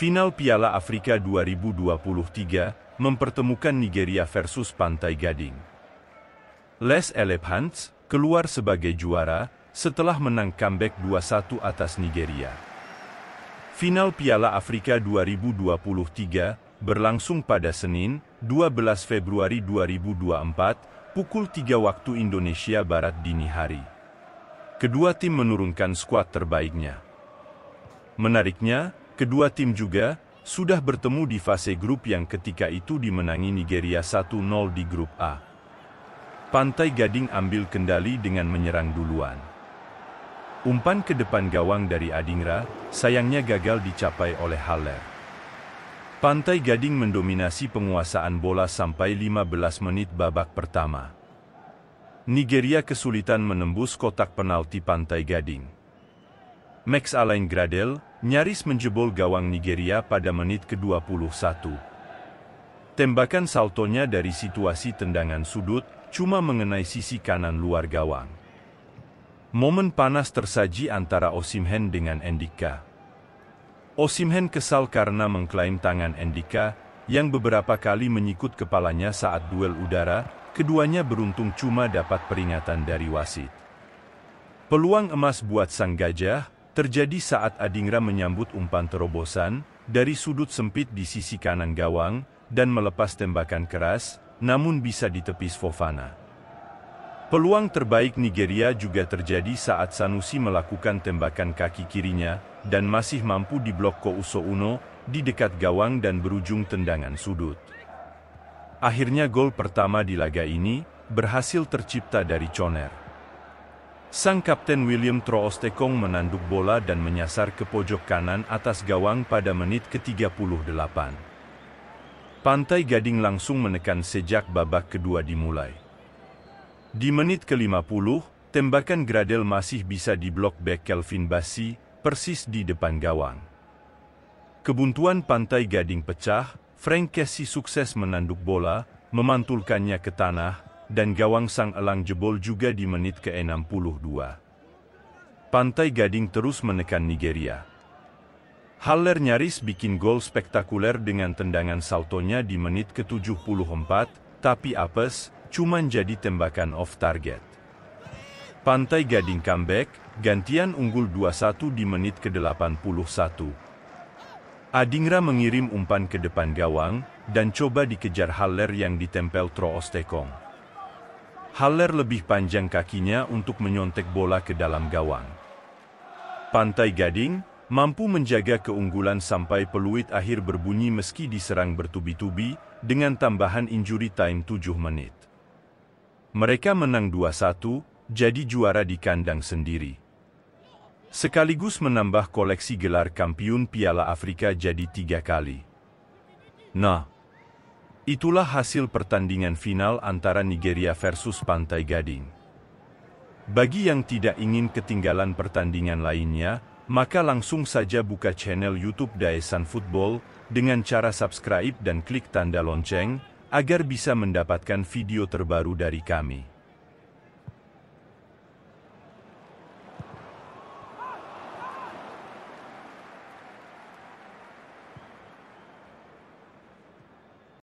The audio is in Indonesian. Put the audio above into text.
Final Piala Afrika 2023 mempertemukan Nigeria versus Pantai Gading. Les Elephants keluar sebagai juara setelah menang comeback 2-1 atas Nigeria. Final Piala Afrika 2023 berlangsung pada Senin, 12 Februari 2024, pukul 3 waktu Indonesia Barat dini hari. Kedua tim menurunkan skuad terbaiknya. Menariknya, Kedua tim juga sudah bertemu di fase grup yang ketika itu dimenangi Nigeria 1-0 di grup A. Pantai Gading ambil kendali dengan menyerang duluan. Umpan ke depan gawang dari Adingra, sayangnya gagal dicapai oleh Haller. Pantai Gading mendominasi penguasaan bola sampai 15 menit babak pertama. Nigeria kesulitan menembus kotak penalti Pantai Gading. Max Alain Gradel, nyaris menjebol gawang Nigeria pada menit ke-21. Tembakan saltonya dari situasi tendangan sudut cuma mengenai sisi kanan luar gawang. Momen panas tersaji antara Osimhen dengan Endika. Osimhen kesal karena mengklaim tangan Endika yang beberapa kali menyikut kepalanya saat duel udara, keduanya beruntung cuma dapat peringatan dari wasit. Peluang emas buat sang gajah, terjadi saat Adingra menyambut umpan terobosan dari sudut sempit di sisi kanan gawang dan melepas tembakan keras, namun bisa ditepis Fofana. Peluang terbaik Nigeria juga terjadi saat Sanusi melakukan tembakan kaki kirinya dan masih mampu diblok Uso Uno di dekat gawang dan berujung tendangan sudut. Akhirnya gol pertama di laga ini berhasil tercipta dari Choner. Sang Kapten William Troostekong menanduk bola dan menyasar ke pojok kanan atas gawang pada menit ke-38. Pantai Gading langsung menekan sejak babak kedua dimulai. Di menit ke-50, tembakan Gradel masih bisa diblok back Kelvin Bassi, persis di depan gawang. Kebuntuan Pantai Gading pecah, Frank Casey sukses menanduk bola, memantulkannya ke tanah, dan gawang Sang Elang jebol juga di menit ke-62. Pantai Gading terus menekan Nigeria. Haller nyaris bikin gol spektakuler dengan tendangan saltonya di menit ke-74, tapi apes, cuman jadi tembakan off target. Pantai Gading comeback, gantian unggul 2-1 di menit ke-81. Adingra mengirim umpan ke depan gawang, dan coba dikejar Haller yang ditempel Troostekong. Haller lebih panjang kakinya untuk menyontek bola ke dalam gawang. Pantai Gading mampu menjaga keunggulan sampai peluit akhir berbunyi meski diserang bertubi-tubi dengan tambahan injury time 7 menit. Mereka menang 2-1, jadi juara di kandang sendiri. Sekaligus menambah koleksi gelar kampiun Piala Afrika jadi tiga kali. Nah, Itulah hasil pertandingan final antara Nigeria versus Pantai Gading. Bagi yang tidak ingin ketinggalan pertandingan lainnya, maka langsung saja buka channel YouTube Daesan Football dengan cara subscribe dan klik tanda lonceng agar bisa mendapatkan video terbaru dari kami.